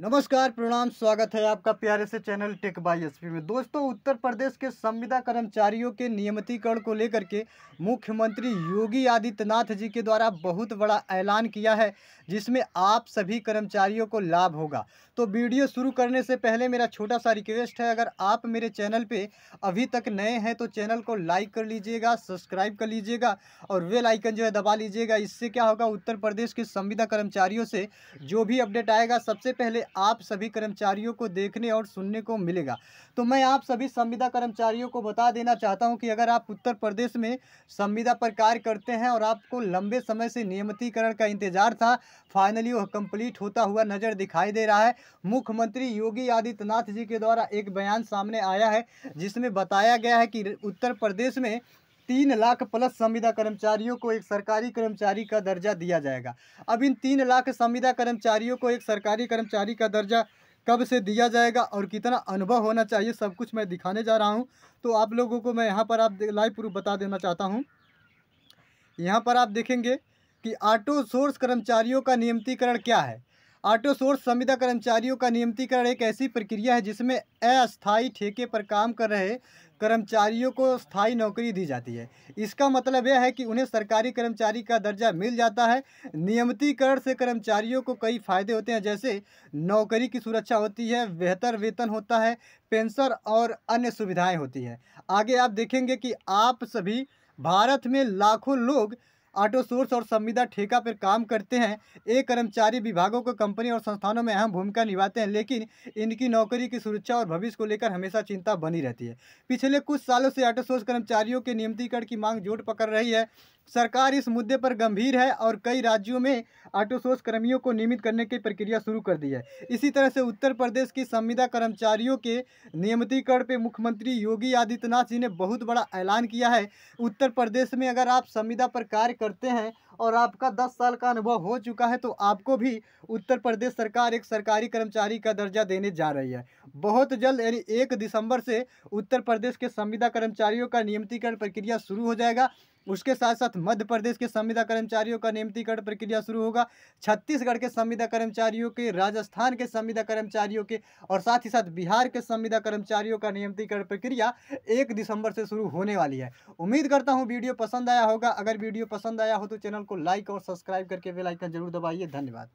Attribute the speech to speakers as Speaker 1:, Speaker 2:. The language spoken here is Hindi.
Speaker 1: नमस्कार प्रणाम स्वागत है आपका प्यारे से चैनल टेक बाई एस में दोस्तों उत्तर प्रदेश के संविदा कर्मचारियों के नियमितीकरण को लेकर के मुख्यमंत्री योगी आदित्यनाथ जी के द्वारा बहुत बड़ा ऐलान किया है जिसमें आप सभी कर्मचारियों को लाभ होगा तो वीडियो शुरू करने से पहले मेरा छोटा सा रिक्वेस्ट है अगर आप मेरे चैनल पर अभी तक नए हैं तो चैनल को लाइक कर लीजिएगा सब्सक्राइब कर लीजिएगा और वेलाइकन जो है दबा लीजिएगा इससे क्या होगा उत्तर प्रदेश के संविदा कर्मचारियों से जो भी अपडेट आएगा सबसे पहले आप सभी कर्मचारियों को देखने और सुनने को मिलेगा तो मैं आप सभी संविदा कर्मचारियों को बता देना चाहता हूं कि अगर आप उत्तर प्रदेश में संविदा पर कार्य करते हैं और आपको लंबे समय से नियमितीकरण का इंतजार था फाइनली वह कंप्लीट होता हुआ नज़र दिखाई दे रहा है मुख्यमंत्री योगी आदित्यनाथ जी के द्वारा एक बयान सामने आया है जिसमें बताया गया है कि उत्तर प्रदेश में तीन लाख प्लस संविदा कर्मचारियों को एक सरकारी कर्मचारी का दर्जा दिया जाएगा अब इन तीन लाख संविदा कर्मचारियों को एक सरकारी कर्मचारी का दर्जा कब से दिया जाएगा और कितना अनुभव होना चाहिए सब कुछ मैं दिखाने जा रहा हूँ तो आप लोगों को मैं यहाँ पर आप लाइव प्रूफ बता देना चाहता हूँ यहाँ पर आप देखेंगे कि ऑटो सोर्स कर्मचारियों का नियमितीकरण क्या है ऑटो सोर्स संविदा कर्मचारियों का नियमितीकरण एक ऐसी प्रक्रिया है जिसमें अस्थायी ठेके पर काम कर रहे कर्मचारियों को स्थायी नौकरी दी जाती है इसका मतलब यह है कि उन्हें सरकारी कर्मचारी का दर्जा मिल जाता है नियमितीकरण से कर्मचारियों को कई फायदे होते हैं जैसे नौकरी की सुरक्षा होती है बेहतर वेतन होता है पेंशन और अन्य सुविधाएँ होती हैं आगे आप देखेंगे कि आप सभी भारत में लाखों लोग ऑटो सोर्स और संविदा ठेका पर काम करते हैं ये कर्मचारी विभागों को कंपनी और संस्थानों में अहम भूमिका निभाते हैं लेकिन इनकी नौकरी की सुरक्षा और भविष्य को लेकर हमेशा चिंता बनी रहती है पिछले कुछ सालों से ऑटो सोर्स कर्मचारियों के नियमितीकरण की मांग जोट पकड़ रही है सरकार इस मुद्दे पर गंभीर है और कई राज्यों में आटोसोर्स कर्मियों को नियमित करने की प्रक्रिया शुरू कर दी है इसी तरह से उत्तर प्रदेश की संविदा कर्मचारियों के नियमितीकरण पे मुख्यमंत्री योगी आदित्यनाथ जी ने बहुत बड़ा ऐलान किया है उत्तर प्रदेश में अगर आप संविदा पर कार्य करते हैं और आपका दस साल का अनुभव हो चुका है तो आपको भी उत्तर प्रदेश सरकार एक सरकारी कर्मचारी का दर्जा देने जा रही है बहुत जल्द यानी एक दिसंबर से उत्तर प्रदेश के संविदा कर्मचारियों का नियमितीकरण प्रक्रिया शुरू हो जाएगा उसके साथ साथ मध्य प्रदेश के संविदा कर्मचारियों का नियमितीकरण प्रक्रिया शुरू होगा छत्तीसगढ़ के संविदा कर्मचारियों के राजस्थान के संविदा कर्मचारियों के और साथ ही साथ बिहार के संविदा कर्मचारियों का नियमितीकरण प्रक्रिया एक दिसंबर से शुरू होने वाली है उम्मीद करता हूँ वीडियो पसंद आया होगा अगर वीडियो पसंद आया हो तो चैनल को लाइक और सब्सक्राइब करके वे लाइकन जरूर दबाइए धन्यवाद